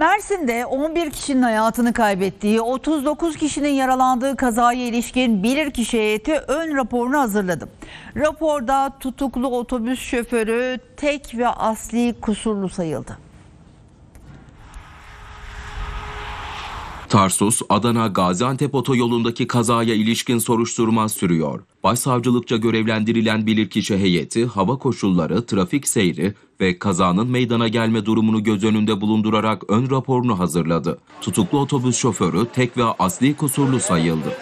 Mersin'de 11 kişinin hayatını kaybettiği, 39 kişinin yaralandığı kazaya ilişkin bilirkişi heyeti ön raporunu hazırladım. Raporda tutuklu otobüs şoförü tek ve asli kusurlu sayıldı. Tarsus, Adana, Gaziantep otoyolundaki kazaya ilişkin soruşturma sürüyor. Başsavcılıkça görevlendirilen bilirkişi heyeti, hava koşulları, trafik seyri ve kazanın meydana gelme durumunu göz önünde bulundurarak ön raporunu hazırladı. Tutuklu otobüs şoförü tek ve asli kusurlu sayıldı.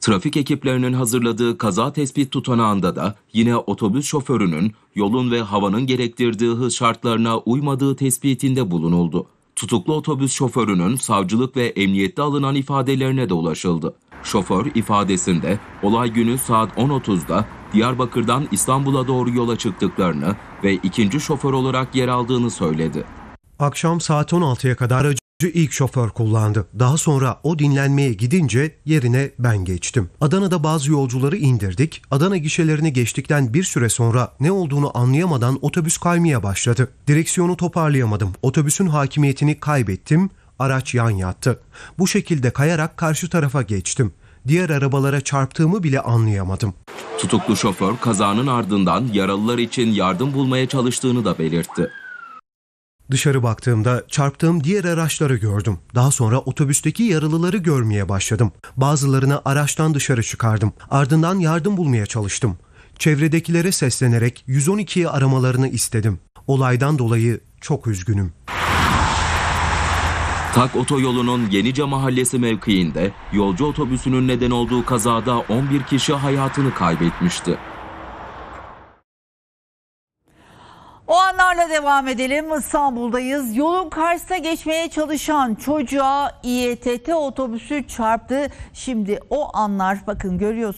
Trafik ekiplerinin hazırladığı kaza tespit tutanağında da yine otobüs şoförünün yolun ve havanın gerektirdiği hız şartlarına uymadığı tespitinde bulunuldu. Tutuklu otobüs şoförünün savcılık ve emniyette alınan ifadelerine de ulaşıldı. Şoför ifadesinde olay günü saat 10.30'da Diyarbakır'dan İstanbul'a doğru yola çıktıklarını ve ikinci şoför olarak yer aldığını söyledi. Akşam saat 16'ya kadar ilk şoför kullandı. Daha sonra o dinlenmeye gidince yerine ben geçtim. Adana'da bazı yolcuları indirdik. Adana gişelerini geçtikten bir süre sonra ne olduğunu anlayamadan otobüs kaymaya başladı. Direksiyonu toparlayamadım. Otobüsün hakimiyetini kaybettim. Araç yan yattı. Bu şekilde kayarak karşı tarafa geçtim. Diğer arabalara çarptığımı bile anlayamadım. Tutuklu şoför kazanın ardından yaralılar için yardım bulmaya çalıştığını da belirtti. Dışarı baktığımda çarptığım diğer araçları gördüm. Daha sonra otobüsteki yaralıları görmeye başladım. Bazılarını araçtan dışarı çıkardım. Ardından yardım bulmaya çalıştım. Çevredekilere seslenerek 112'yi aramalarını istedim. Olaydan dolayı çok üzgünüm. Tak otoyolunun Yenice Mahallesi mevkiinde yolcu otobüsünün neden olduğu kazada 11 kişi hayatını kaybetmişti. Haberlerle devam edelim. İstanbul'dayız. Yolun karşısına geçmeye çalışan çocuğa İETT otobüsü çarptı. Şimdi o anlar bakın görüyorsunuz.